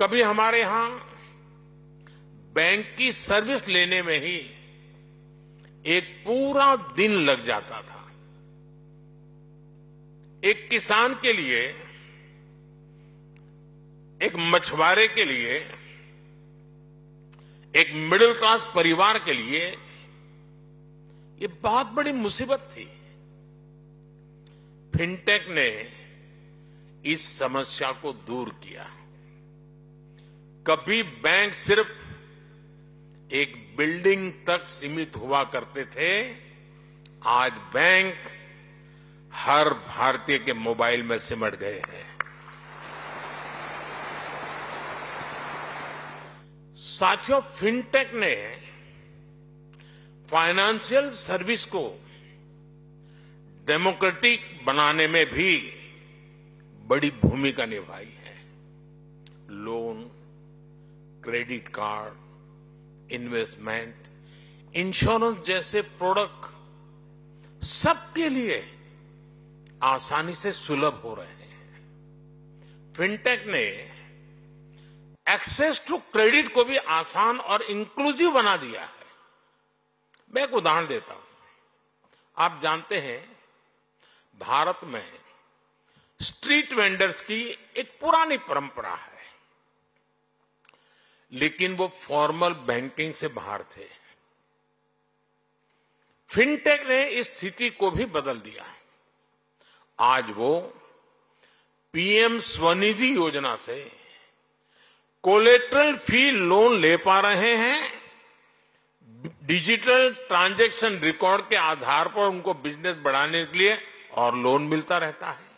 कभी हमारे यहां बैंक की सर्विस लेने में ही एक पूरा दिन लग जाता था एक किसान के लिए एक मछुआरे के लिए एक मिडिल क्लास परिवार के लिए ये बहुत बड़ी मुसीबत थी फिनटेक ने इस समस्या को दूर किया कभी बैंक सिर्फ एक बिल्डिंग तक सीमित हुआ करते थे आज बैंक हर भारतीय के मोबाइल में सिमट गए हैं साथियों फिनटेक ने फाइनेंशियल सर्विस को डेमोक्रेटिक बनाने में भी बड़ी भूमिका निभाई है loan credit card investment insurance जैसे प्रोडक्ट सबके लिए आसानी से सुलभ हो रहे हैं फिनटेक ने एक्सेस टू क्रेडिट को भी आसान और इंक्लूसिव बना दिया है मैं एक उदाहरण देता हूं आप जानते हैं भारत में स्ट्रीट वेंडर्स की एक पुरानी परंपरा है लेकिन वो फॉर्मल बैंकिंग से बाहर थे फिनटेक ने इस स्थिति को भी बदल दिया है आज वो पीएम स्वनिधि योजना से कोलेट्रल फी लोन ले पा रहे हैं डिजिटल ट्रांजैक्शन रिकॉर्ड के आधार पर उनको बिजनेस बढ़ाने के लिए और लोन मिलता रहता है